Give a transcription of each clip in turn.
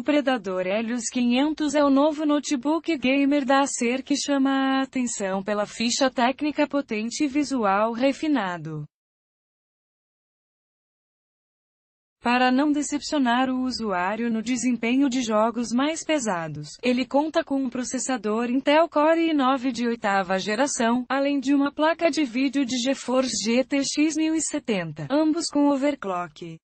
O Predador Helios 500 é o novo notebook gamer da Acer que chama a atenção pela ficha técnica potente e visual refinado. Para não decepcionar o usuário no desempenho de jogos mais pesados, ele conta com um processador Intel Core i9 de oitava geração, além de uma placa de vídeo de GeForce GTX 1070, ambos com overclock.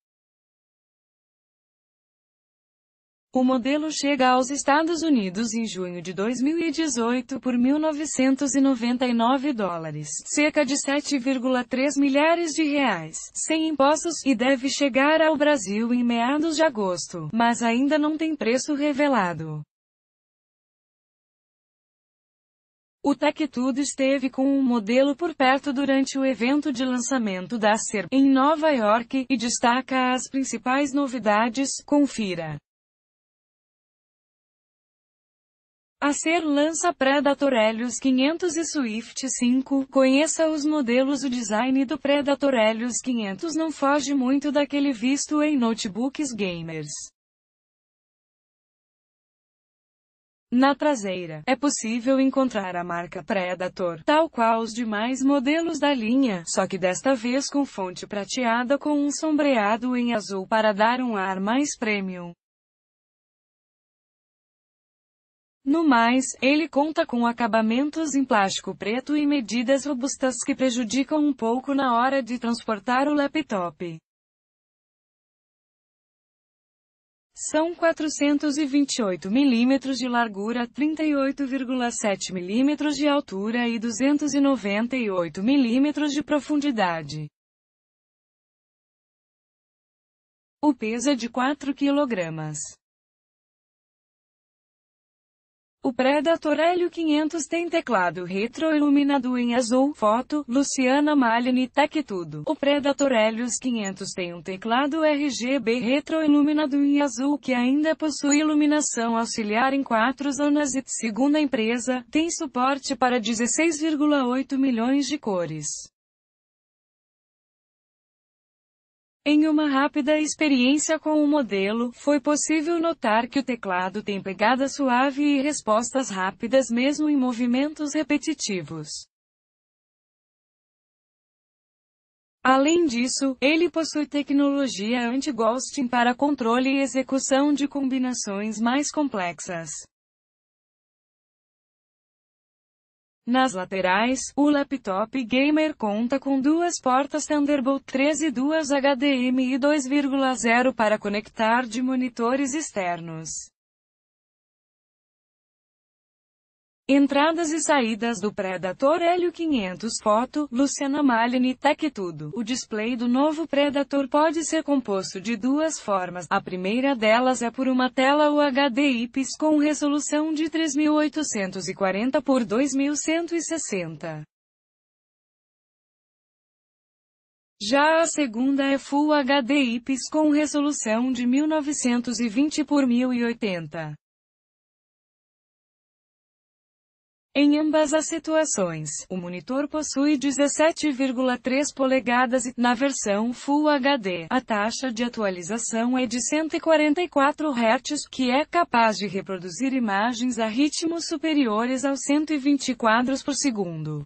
O modelo chega aos Estados Unidos em junho de 2018 por 1.999 dólares, cerca de 7,3 milhares de reais, sem impostos, e deve chegar ao Brasil em meados de agosto, mas ainda não tem preço revelado. O TechTudo esteve com um modelo por perto durante o evento de lançamento da SER em Nova York e destaca as principais novidades. Confira. Acer lança Predator Helios 500 e Swift 5. Conheça os modelos. O design do Predator Helios 500 não foge muito daquele visto em notebooks gamers. Na traseira, é possível encontrar a marca Predator, tal qual os demais modelos da linha, só que desta vez com fonte prateada com um sombreado em azul para dar um ar mais premium. No mais, ele conta com acabamentos em plástico preto e medidas robustas que prejudicam um pouco na hora de transportar o laptop. São 428 mm de largura, 38,7 mm de altura e 298 mm de profundidade. O peso é de 4 kg. O Predator Hélio 500 tem teclado retroiluminado em azul, foto, Luciana Malini Tech Tudo. O Predator Helios 500 tem um teclado RGB retroiluminado em azul que ainda possui iluminação auxiliar em quatro zonas e, segundo a empresa, tem suporte para 16,8 milhões de cores. Em uma rápida experiência com o modelo, foi possível notar que o teclado tem pegada suave e respostas rápidas mesmo em movimentos repetitivos. Além disso, ele possui tecnologia anti-ghosting para controle e execução de combinações mais complexas. Nas laterais, o laptop gamer conta com duas portas Thunderbolt 13 e duas HDMI 2,0 para conectar de monitores externos. Entradas e saídas do Predator Hélio 500 Foto, Luciana Malini Tech Tudo. O display do novo Predator pode ser composto de duas formas. A primeira delas é por uma tela UHD IPS com resolução de 3840 por 2160. Já a segunda é Full HD IPS com resolução de 1920 por 1080. Em ambas as situações, o monitor possui 17,3 polegadas e, na versão Full HD, a taxa de atualização é de 144 Hz, que é capaz de reproduzir imagens a ritmos superiores aos 120 quadros por segundo.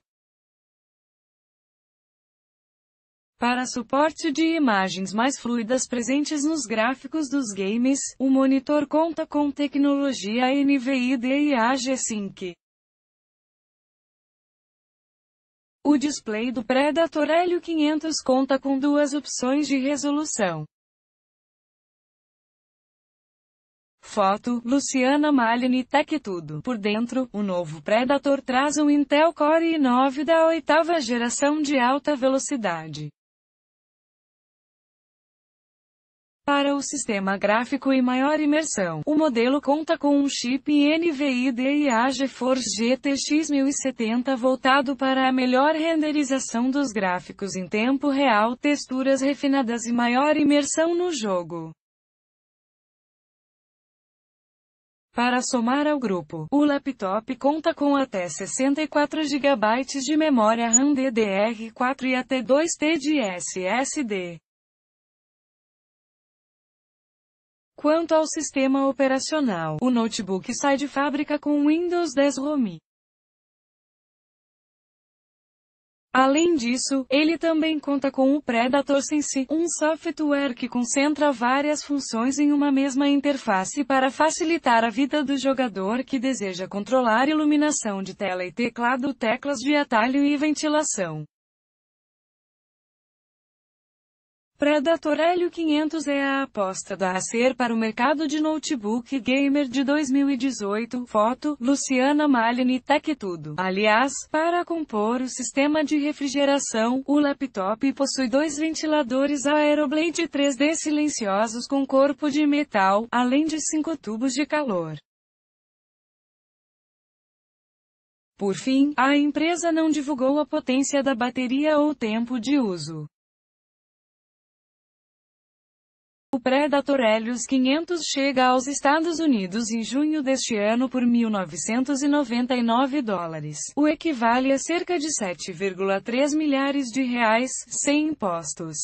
Para suporte de imagens mais fluidas presentes nos gráficos dos games, o monitor conta com tecnologia NVIDIA g sync O display do Predator Helio 500 conta com duas opções de resolução. Foto, Luciana Malini Tech Tudo. Por dentro, o novo Predator traz um Intel Core i9 da oitava geração de alta velocidade. Para o sistema gráfico e maior imersão, o modelo conta com um chip NVIDIA GeForce GTX 1070 voltado para a melhor renderização dos gráficos em tempo real, texturas refinadas e maior imersão no jogo. Para somar ao grupo, o laptop conta com até 64 GB de memória RAM DDR4 e até 2 TB de SSD. Quanto ao sistema operacional, o notebook sai de fábrica com Windows 10 Home. Além disso, ele também conta com o Predator Sense, um software que concentra várias funções em uma mesma interface para facilitar a vida do jogador que deseja controlar iluminação de tela e teclado, teclas de atalho e ventilação. Predator Helio 500 é a aposta da Acer para o mercado de notebook gamer de 2018. Foto, Luciana Malini Tech Tudo. Aliás, para compor o sistema de refrigeração, o laptop possui dois ventiladores Aeroblade 3D silenciosos com corpo de metal, além de cinco tubos de calor. Por fim, a empresa não divulgou a potência da bateria ou tempo de uso. O Predator Helios 500 chega aos Estados Unidos em junho deste ano por 1.999 dólares, o equivale a cerca de 7,3 milhares de reais, sem impostos.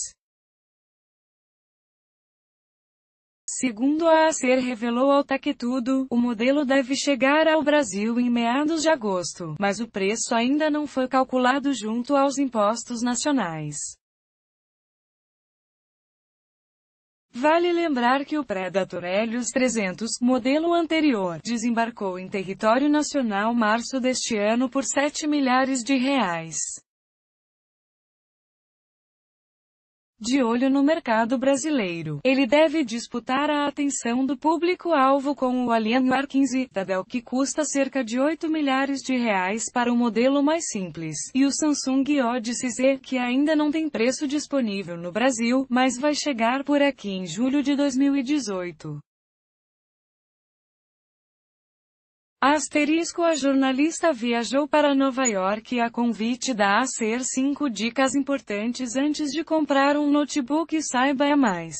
Segundo a Acer revelou ao Taquetudo, o modelo deve chegar ao Brasil em meados de agosto, mas o preço ainda não foi calculado junto aos impostos nacionais. Vale lembrar que o Predator Helios 300, modelo anterior, desembarcou em território nacional março deste ano por 7 milhares de reais. de olho no mercado brasileiro. Ele deve disputar a atenção do público-alvo com o Alienware 15 da Dell, que custa cerca de 8 milhares de reais para o modelo mais simples, e o Samsung Odyssey Z, que ainda não tem preço disponível no Brasil, mas vai chegar por aqui em julho de 2018. Asterisco A jornalista viajou para Nova York a convite da Acer 5 dicas importantes antes de comprar um notebook saiba mais.